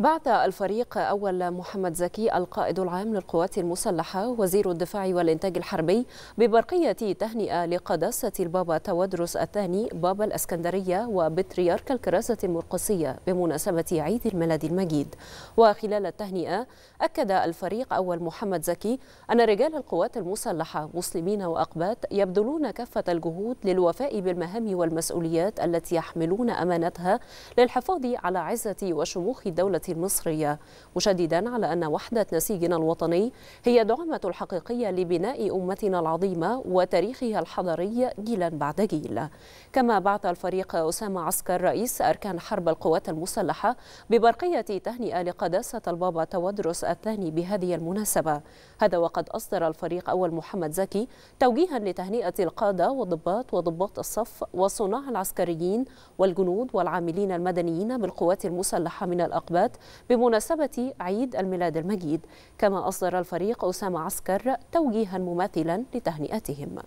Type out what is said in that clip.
بعت الفريق أول محمد زكي القائد العام للقوات المسلحة وزير الدفاع والإنتاج الحربي ببرقية تهنئة لقداسة البابا تودرس الثاني بابا الأسكندرية وبطريرك الكراسة المرقسية بمناسبة عيد الميلاد المجيد وخلال التهنئة أكد الفريق أول محمد زكي أن رجال القوات المسلحة مسلمين وأقباط يبذلون كافة الجهود للوفاء بالمهام والمسؤوليات التي يحملون أمانتها للحفاظ على عزة وشموخ دولة المصرية مشددا على أن وحدة نسيجنا الوطني هي دعمة الحقيقية لبناء أمتنا العظيمة وتاريخها الحضاري جيلا بعد جيل كما بعث الفريق أسامة عسكر رئيس أركان حرب القوات المسلحة ببرقية تهنئة لقداسة البابا تودرس الثاني بهذه المناسبة هذا وقد أصدر الفريق أول محمد زكي توجيها لتهنئة القادة والضباط وضباط الصف وصناع العسكريين والجنود والعاملين المدنيين بالقوات المسلحة من الأقباط بمناسبة عيد الميلاد المجيد كما أصدر الفريق أسامة عسكر توجيها مماثلا لتهنئتهم